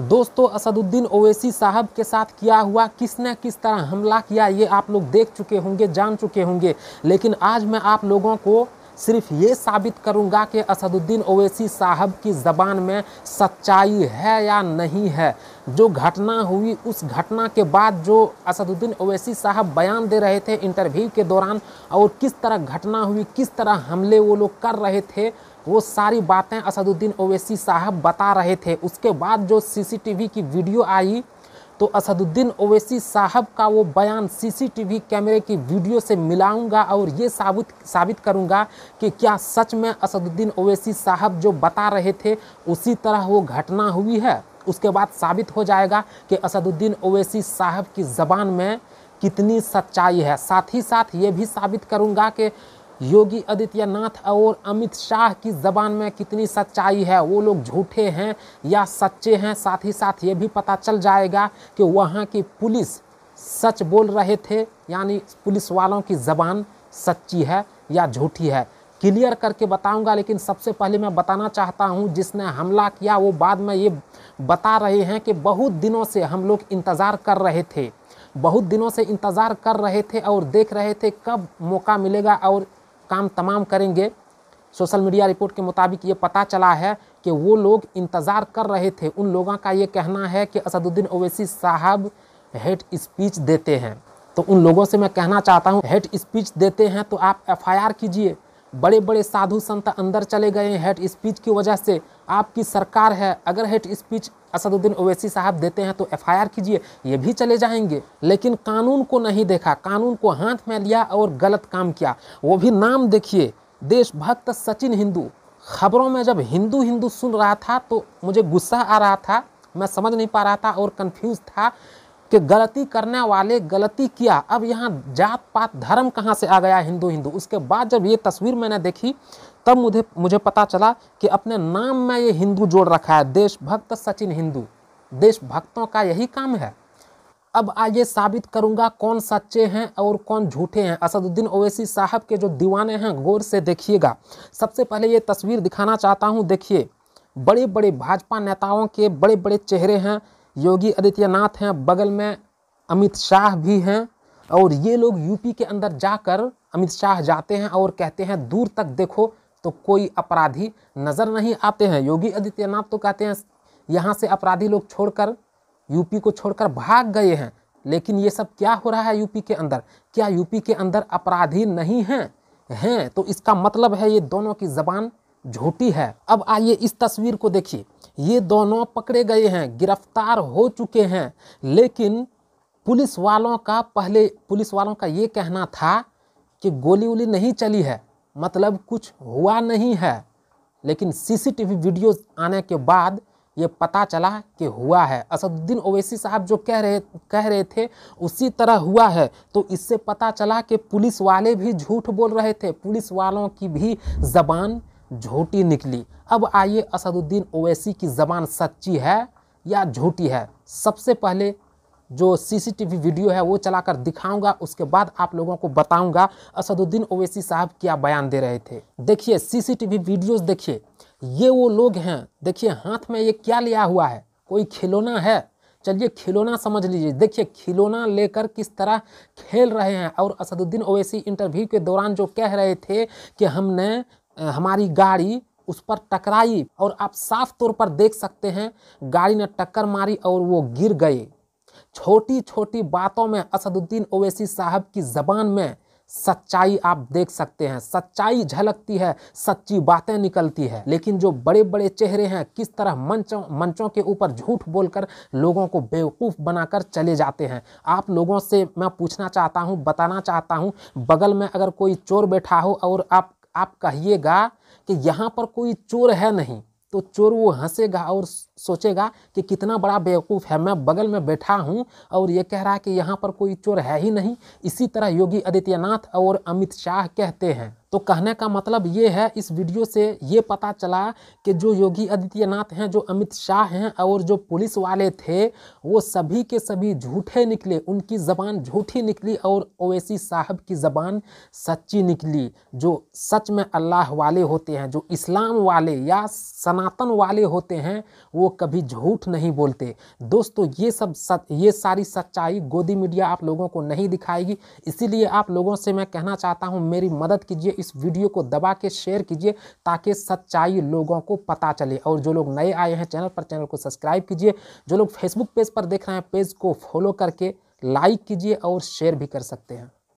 दोस्तों असदुद्दीन ओवैसी साहब के साथ किया हुआ किसने किस तरह हमला किया ये आप लोग देख चुके होंगे जान चुके होंगे लेकिन आज मैं आप लोगों को सिर्फ ये साबित करूंगा कि असदुद्दीन ओवैसी साहब की ज़बान में सच्चाई है या नहीं है जो घटना हुई उस घटना के बाद जो असदुद्दीन ओवैसी साहब बयान दे रहे थे इंटरव्यू के दौरान और किस तरह घटना हुई किस तरह हमले वो लोग कर रहे थे वो सारी बातें असदुद्दीन ओवैसी साहब बता रहे थे उसके बाद जो सीसीटीवी की वीडियो आई तो असदुद्दीन ओवैसी साहब का वो बयान सीसीटीवी कैमरे की वीडियो से मिलाऊंगा और ये साबित साबित करूंगा कि क्या सच में असदुद्दीन ओवैसी साहब जो बता रहे थे उसी तरह वो घटना हुई है उसके बाद साबित हो जाएगा कि असदुद्दीन ओवैसी साहब की ज़बान में कितनी सच्चाई है साथ ही साथ ये भी साबित करूँगा कि योगी आदित्यनाथ और अमित शाह की ज़बान में कितनी सच्चाई है वो लोग झूठे हैं या सच्चे हैं साथ ही साथ ये भी पता चल जाएगा कि वहाँ की पुलिस सच बोल रहे थे यानी पुलिस वालों की ज़बान सच्ची है या झूठी है क्लियर करके बताऊंगा लेकिन सबसे पहले मैं बताना चाहता हूं जिसने हमला किया वो बाद में ये बता रहे हैं कि बहुत दिनों से हम लोग इंतज़ार कर रहे थे बहुत दिनों से इंतज़ार कर रहे थे और देख रहे थे कब मौका मिलेगा और काम तमाम करेंगे सोशल मीडिया रिपोर्ट के मुताबिक ये पता चला है कि वो लोग इंतज़ार कर रहे थे उन लोगों का ये कहना है कि असदुद्दीन ओवैसी साहब हेड स्पीच देते हैं तो उन लोगों से मैं कहना चाहता हूँ हेड स्पीच देते हैं तो आप एफ कीजिए बड़े बड़े साधु संत अंदर चले गए हैं हेड स्पीच की वजह से आपकी सरकार है अगर हेड स्पीच असदुद्दीन ओवैसी साहब देते हैं तो एफआईआर कीजिए ये भी चले जाएंगे लेकिन कानून को नहीं देखा कानून को हाथ में लिया और गलत काम किया वो भी नाम देखिए देशभक्त सचिन हिंदू खबरों में जब हिंदू हिंदू सुन रहा था तो मुझे गुस्सा आ रहा था मैं समझ नहीं पा रहा था और कंफ्यूज था कि गलती करने वाले गलती किया अब यहाँ जात पात धर्म कहाँ से आ गया हिंदू हिंदू उसके बाद जब ये तस्वीर मैंने देखी तब मुझे मुझे पता चला कि अपने नाम में ये हिंदू जोड़ रखा है देशभक्त सचिन हिंदू देशभक्तों का यही काम है अब आइए साबित करूंगा कौन सच्चे हैं और कौन झूठे हैं असदुद्दीन ओवैसी साहब के जो दीवाने हैं गौर से देखिएगा सबसे पहले ये तस्वीर दिखाना चाहता हूँ देखिए बड़े बड़े भाजपा नेताओं के बड़े बड़े चेहरे हैं योगी आदित्यनाथ हैं बगल में अमित शाह भी हैं और ये लोग यूपी के अंदर जाकर अमित शाह जाते हैं और कहते हैं दूर तक देखो तो कोई अपराधी नज़र नहीं आते हैं योगी आदित्यनाथ तो कहते हैं यहाँ से अपराधी लोग छोड़कर यूपी को छोड़कर भाग गए हैं लेकिन ये सब क्या हो रहा है यूपी के अंदर क्या यूपी के अंदर अपराधी नहीं हैं हैं तो इसका मतलब है ये दोनों की ज़बान झूठी है अब आइए इस तस्वीर को देखिए ये दोनों पकड़े गए हैं गिरफ्तार हो चुके हैं लेकिन पुलिस वालों का पहले पुलिस वालों का ये कहना था कि गोली उली नहीं चली है मतलब कुछ हुआ नहीं है लेकिन सीसीटीवी वीडियोस आने के बाद ये पता चला कि हुआ है असदुद्दीन ओवैसी साहब जो कह रहे कह रहे थे उसी तरह हुआ है तो इससे पता चला कि पुलिस वाले भी झूठ बोल रहे थे पुलिस वालों की भी जबान झूठी निकली अब आइए असदुद्दीन ओवैसी की जबान सच्ची है या झूठी है सबसे पहले जो सीसीटीवी वीडियो है वो चलाकर दिखाऊंगा उसके बाद आप लोगों को बताऊंगा असदुद्दीन ओवैसी साहब क्या बयान दे रहे थे देखिए सीसीटीवी वीडियोस देखिए ये वो लोग हैं देखिए हाथ में ये क्या लिया हुआ है कोई खिलौना है चलिए खिलौना समझ लीजिए देखिए खिलौना लेकर किस तरह खेल रहे हैं और असदुद्दीन ओवैसी इंटरव्यू के दौरान जो कह रहे थे कि हमने हमारी गाड़ी उस पर टकराई और आप साफ तौर पर देख सकते हैं गाड़ी ने टक्कर मारी और वो गिर गए छोटी छोटी बातों में असदुद्दीन ओवैसी साहब की ज़बान में सच्चाई आप देख सकते हैं सच्चाई झलकती है सच्ची बातें निकलती है लेकिन जो बड़े बड़े चेहरे हैं किस तरह मंचों मंचों के ऊपर झूठ बोलकर लोगों को बेवकूफ़ बनाकर चले जाते हैं आप लोगों से मैं पूछना चाहता हूं बताना चाहता हूं बगल में अगर कोई चोर बैठा हो और आप आप कहिएगा कि यहाँ पर कोई चोर है नहीं तो चोर वो हंसेगा और सोचेगा कि कितना बड़ा बेवकूफ़ है मैं बगल में बैठा हूँ और ये कह रहा है कि यहाँ पर कोई चोर है ही नहीं इसी तरह योगी आदित्यनाथ और अमित शाह कहते हैं तो कहने का मतलब ये है इस वीडियो से ये पता चला कि जो योगी आदित्यनाथ हैं जो अमित शाह हैं और जो पुलिस वाले थे वो सभी के सभी झूठे निकले उनकी ज़बान झूठी निकली और ओवैसी साहब की ज़बान सच्ची निकली जो सच में अल्लाह वाले होते हैं जो इस्लाम वाले या सनातन वाले होते हैं वो कभी झूठ नहीं बोलते दोस्तों ये सब सच ये सारी सच्चाई गोदी मीडिया आप लोगों को नहीं दिखाएगी इसीलिए आप लोगों से मैं कहना चाहता हूँ मेरी मदद कीजिए इस वीडियो को दबा के शेयर कीजिए ताकि सच्चाई लोगों को पता चले और जो लोग नए आए हैं चैनल पर चैनल को सब्सक्राइब कीजिए जो लोग फेसबुक पेज पर देख रहे हैं पेज को फॉलो करके लाइक कीजिए और शेयर भी कर सकते हैं